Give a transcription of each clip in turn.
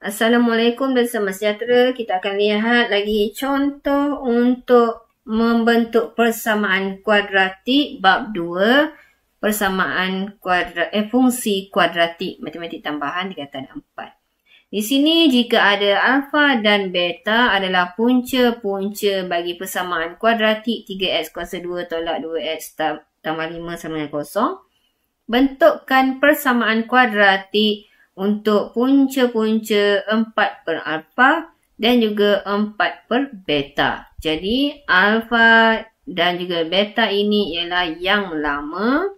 Assalamualaikum dan selamat sejahtera. Kita akan lihat lagi contoh untuk membentuk persamaan kuadratik bab 2. Persamaan kuadra, eh, fungsi kuadratik matematik tambahan di kata 4. Di sini jika ada alfa dan beta adalah punca-punca bagi persamaan kuadratik 3x kuasa 2 tolak 2x tambah 5 sama dengan kosong. Bentukkan persamaan kuadratik 3x untuk punca-punca 4 per alfa dan juga 4 per beta. Jadi alfa dan juga beta ini ialah yang lama.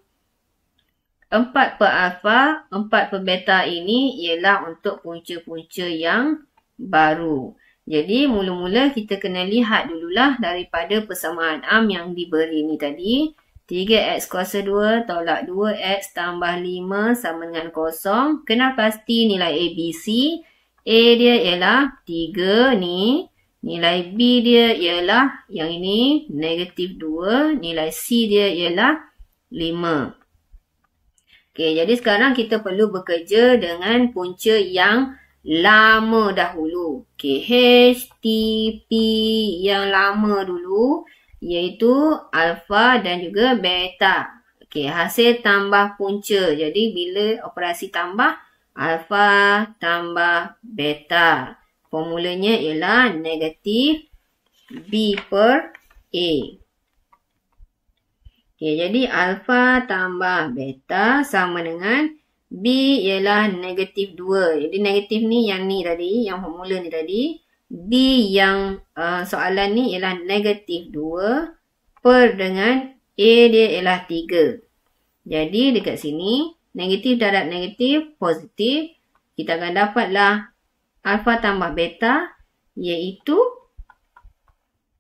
4 per alfa, 4 per beta ini ialah untuk punca-punca yang baru. Jadi mula-mula kita kena lihat dululah daripada persamaan am yang diberi ini tadi. 3x kuasa 2 tolak 2x tambah 5 sama dengan kosong. Kenal pasti nilai ABC. A dia ialah 3 ni. Nilai B dia ialah yang ini negatif 2. Nilai C dia ialah 5. Okey, jadi sekarang kita perlu bekerja dengan punca yang lama dahulu. Okey, HTP yang lama dulu iaitu alfa dan juga beta. Okey, hasil tambah punca. Jadi, bila operasi tambah, alfa tambah beta. Formulanya ialah negatif B per A. Okey, jadi alfa tambah beta sama dengan B ialah negatif 2. Jadi, negatif ni yang ni tadi, yang formula ni tadi. B yang uh, soalan ni ialah negatif 2 per dengan A dia ialah 3. Jadi dekat sini negatif darab negatif positif kita akan dapatlah alfa tambah beta iaitu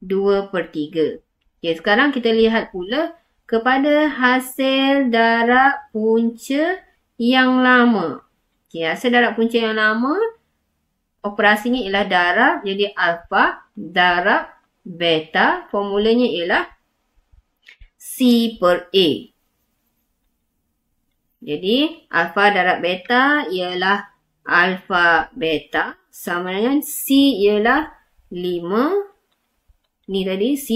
2 per 3. Okay, sekarang kita lihat pula kepada hasil darab punca yang lama. Okay, hasil darab punca yang lama operasinya ialah darab jadi alfa darab beta formulanya ialah C per A. Jadi alfa darab beta ialah alfa beta sama dengan C ialah 5. Ni tadi C.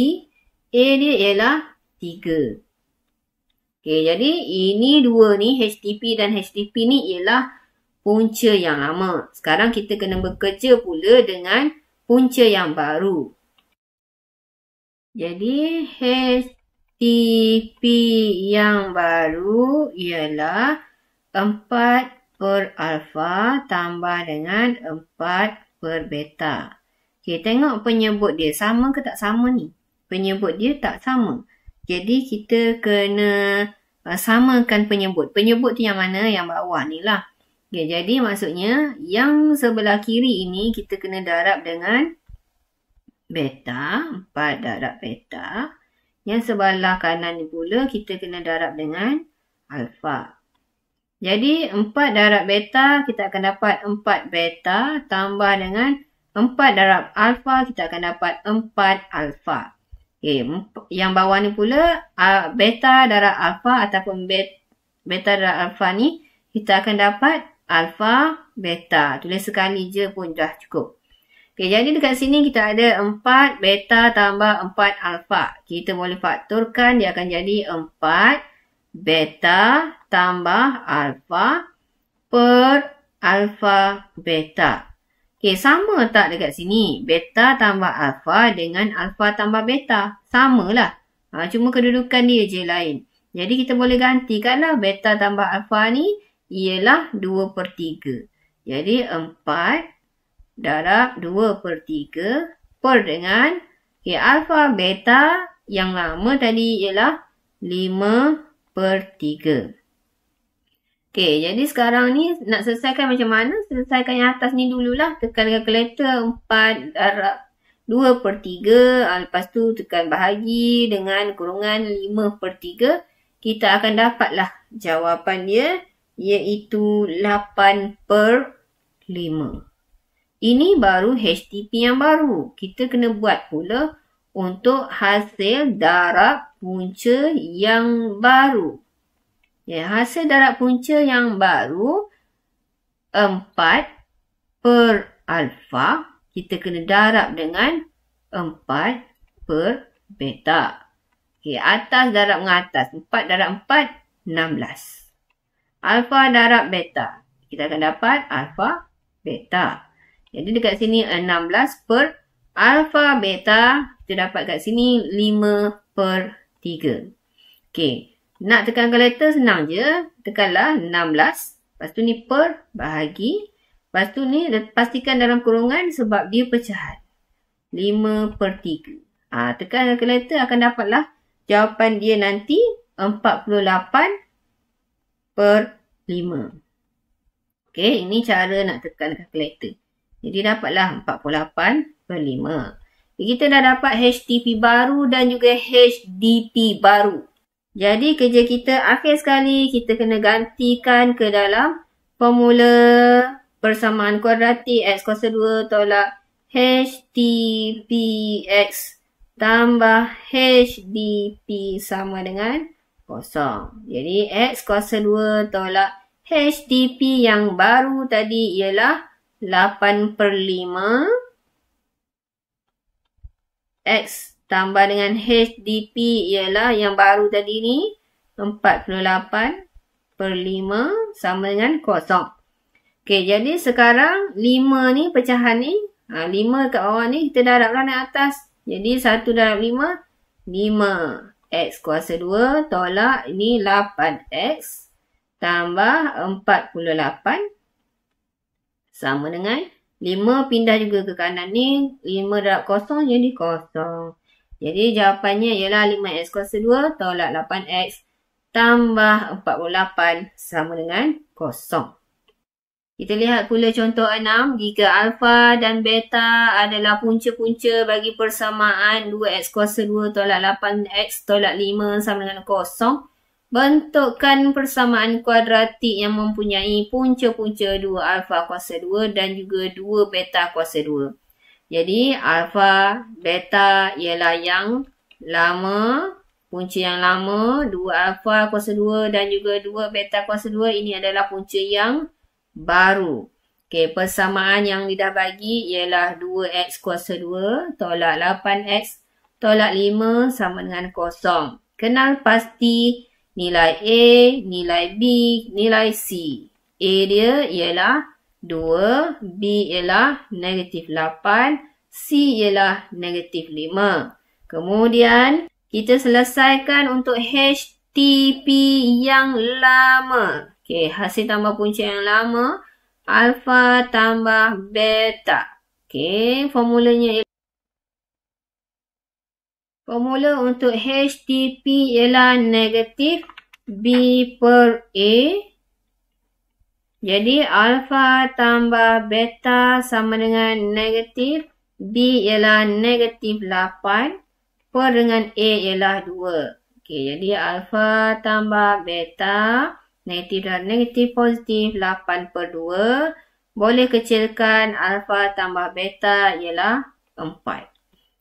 A dia ialah 3. Okay, jadi ini dua ni HTP dan HTP ni ialah punca yang lama. Sekarang kita kena bekerja pula dengan punca yang baru. Jadi HTP yang baru ialah 4 per alfa tambah dengan 4 per beta. Okay, tengok penyebut dia sama ke tak sama ni? Penyebut dia tak sama. Jadi kita kena uh, samakan penyebut. Penyebut tu yang mana? Yang bawah ni lah. Okay, jadi maksudnya yang sebelah kiri ini kita kena darab dengan beta. 4 darab beta. Yang sebelah kanan ni pula kita kena darab dengan alfa. Jadi 4 darab beta kita akan dapat 4 beta tambah dengan 4 darab alfa kita akan dapat 4 alfa. Okay, yang bawah ni pula beta darab alfa ataupun beta darab alfa ni kita akan dapat alpha, beta. Tulis sekali je pun dah cukup. Okay, jadi dekat sini kita ada 4 beta tambah 4 alpha. Kita boleh faktorkan dia akan jadi 4 beta tambah alpha per alpha beta. Okay, sama tak dekat sini? Beta tambah alpha dengan alpha tambah beta. sama lah. Ha, cuma kedudukan dia je lain. Jadi kita boleh gantikanlah beta tambah alpha ni ialah 2 per 3. Jadi 4 darab 2 per 3 per dengan okay, alfa beta yang lama tadi ialah 5 per 3. Okey, jadi sekarang ni nak selesaikan macam mana? Selesaikan yang atas ni dululah. Tekan kalkulator 4 darab 2 per 3. Ha, ah, lepas tu tekan bahagi dengan kurungan 5 per 3. Kita akan dapatlah jawapan dia iaitu 8 per 5. Ini baru HTP yang baru. Kita kena buat pula untuk hasil darab punca yang baru. Ya, hasil darab punca yang baru 4 per alfa. Kita kena darab dengan 4 per beta. Okey, atas darab dengan atas. 4 darab 4, 16 alfa darab beta. Kita akan dapat alfa beta. Jadi dekat sini 16 eh, per alfa beta. Kita dapat kat sini 5 per 3. Okey. Nak tekan letter senang je. Tekanlah 16. Lepas tu ni per bahagi. Lepas tu ni pastikan dalam kurungan sebab dia pecahan. 5 per 3. Ha, ah, tekan kalkulator akan dapatlah jawapan dia nanti 48 per 3 per 5. Okey, ini cara nak tekan kalkulator. Jadi dapatlah 48 per 5. Jadi kita dah dapat HTP baru dan juga HDP baru. Jadi kerja kita akhir sekali kita kena gantikan ke dalam formula persamaan kuadratik X kuasa 2 tolak HTP X tambah HDP sama dengan 0 kosong. Jadi X kuasa 2 tolak HDP yang baru tadi ialah 8 per 5. X tambah dengan HDP ialah yang baru tadi ni 48 per 5 sama dengan kosong. Okey, jadi sekarang 5 ni pecahan ni. 5 ha, kat bawah ni kita darablah naik atas. Jadi 1 darab 5, 5. X kuasa 2 tolak ni 8X tambah 48 sama dengan 5 pindah juga ke kanan ni 5 darab kosong jadi kosong. Jadi jawapannya ialah 5X kuasa 2 tolak 8X tambah 48 sama dengan kosong. Kita lihat pula contoh 6. Jika alfa dan beta adalah punca-punca bagi persamaan 2x kuasa 2 tolak 8x tolak 5 sama dengan kosong. Bentukkan persamaan kuadratik yang mempunyai punca-punca 2 alfa kuasa 2 dan juga 2 beta kuasa 2. Jadi alfa, beta ialah yang lama, punca yang lama, 2 alfa kuasa 2 dan juga 2 beta kuasa 2 ini adalah punca yang baru. Okey, persamaan yang dia bagi ialah 2x kuasa 2 tolak 8x tolak 5 sama dengan kosong. Kenal pasti nilai A, nilai B, nilai C. A dia ialah 2, B ialah negatif 8, C ialah negatif 5. Kemudian, kita selesaikan untuk HTP yang lama. Okey, hasil tambah punca yang lama. Alfa tambah beta. Okey, formulanya ialah. Formula untuk HTP ialah negatif B per A. Jadi alfa tambah beta sama dengan negatif. B ialah negatif 8 per dengan A ialah 2. Okey, jadi alfa tambah beta negatif. Negatif dan negatif positif 8 per 2. Boleh kecilkan alfa tambah beta ialah 4.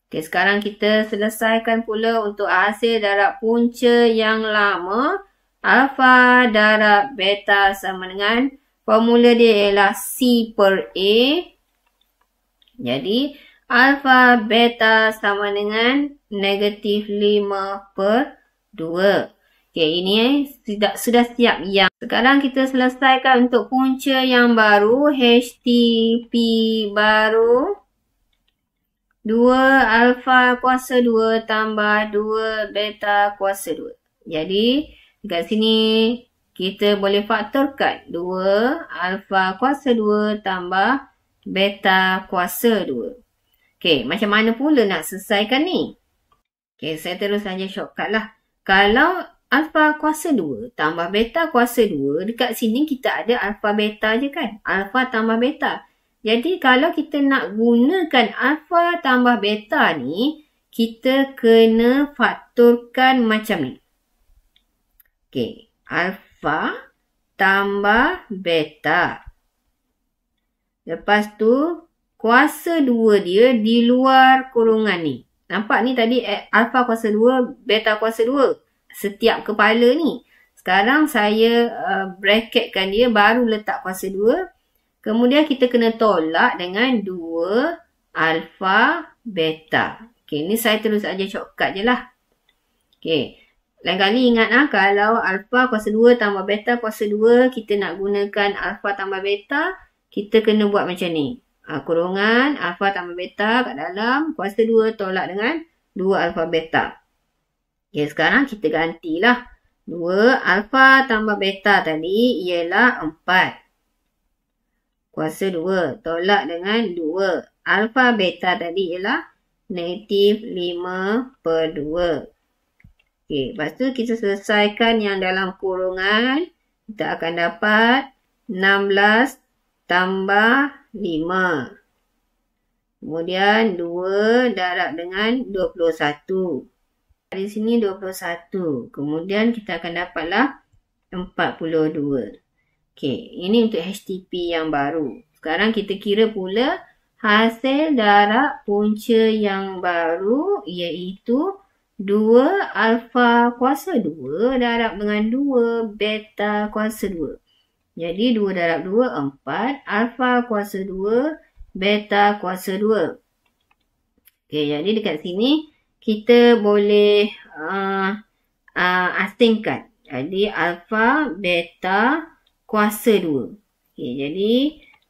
Okay, sekarang kita selesaikan pula untuk hasil darab punca yang lama. Alfa darab beta sama dengan formula dia ialah C per A. Jadi alfa beta sama dengan negatif 5 per 2. Okey, ini eh, sudah, sudah siap yang. Sekarang kita selesaikan untuk punca yang baru. HTP baru. 2 alfa kuasa 2 tambah 2 beta kuasa 2. Jadi, dekat sini kita boleh faktorkan 2 alfa kuasa 2 tambah beta kuasa 2. Okey, macam mana pula nak selesaikan ni? Okey, saya terus saja shortcut lah. Kalau alfa kuasa 2 tambah beta kuasa 2 dekat sini kita ada alfa beta je kan alfa tambah beta jadi kalau kita nak gunakan alfa tambah beta ni kita kena faktorkan macam ni okey alfa tambah beta lepas tu kuasa 2 dia di luar kurungan ni nampak ni tadi eh, alfa kuasa 2 beta kuasa setiap kepala ni. Sekarang saya uh, bracketkan dia baru letak kuasa 2. Kemudian kita kena tolak dengan 2 alfa beta. Okey, ni saya terus aja shortcut je lah. Okey, lain kali ingat lah kalau alfa kuasa 2 tambah beta kuasa 2, kita nak gunakan alfa tambah beta, kita kena buat macam ni. Ha, kurungan alfa tambah beta kat dalam kuasa 2 tolak dengan 2 alfa beta. Ya, sekarang kita gantilah. 2 alfa tambah beta tadi ialah 4. Kuasa 2 tolak dengan 2. Alfa beta tadi ialah negatif 5 per 2. Okey, lepas tu kita selesaikan yang dalam kurungan. Kita akan dapat 16 tambah 5. Kemudian 2 darab dengan 21. 21 di sini 21. Kemudian kita akan dapatlah 42. Okey, ini untuk HTP yang baru. Sekarang kita kira pula hasil darab punca yang baru iaitu 2 alfa kuasa 2 darab dengan 2 beta kuasa 2. Jadi 2 darab 2, 4 alfa kuasa 2 beta kuasa 2. Okey, jadi dekat sini kita boleh uh, uh, asingkan. Jadi alfa, beta, kuasa 2. Okay, jadi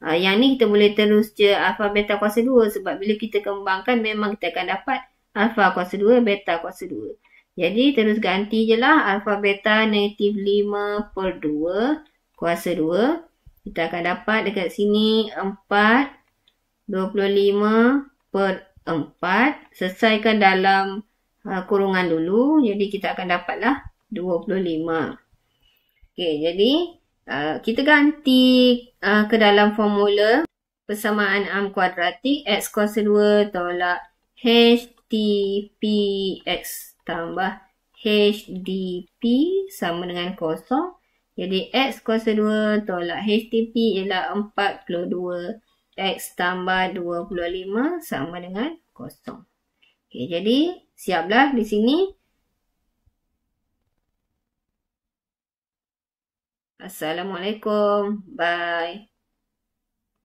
uh, yang ni kita boleh terus je alfa, beta, kuasa 2 sebab bila kita kembangkan memang kita akan dapat alfa kuasa 2, beta kuasa 2. Jadi terus ganti je lah alfa, beta, negatif 5 per 2 kuasa 2. Kita akan dapat dekat sini 4, 25 per 2. 4 selesaikan dalam uh, kurungan dulu jadi kita akan dapatlah 25 okey jadi uh, kita ganti uh, ke dalam formula persamaan am kuadratik x kuasa 2 tolak htpx tambah hdp sama dengan kosong jadi x kuasa 2 tolak htp ialah 42 X tambah 25 sama dengan kosong. Okay, jadi, siaplah di sini. Assalamualaikum. Bye.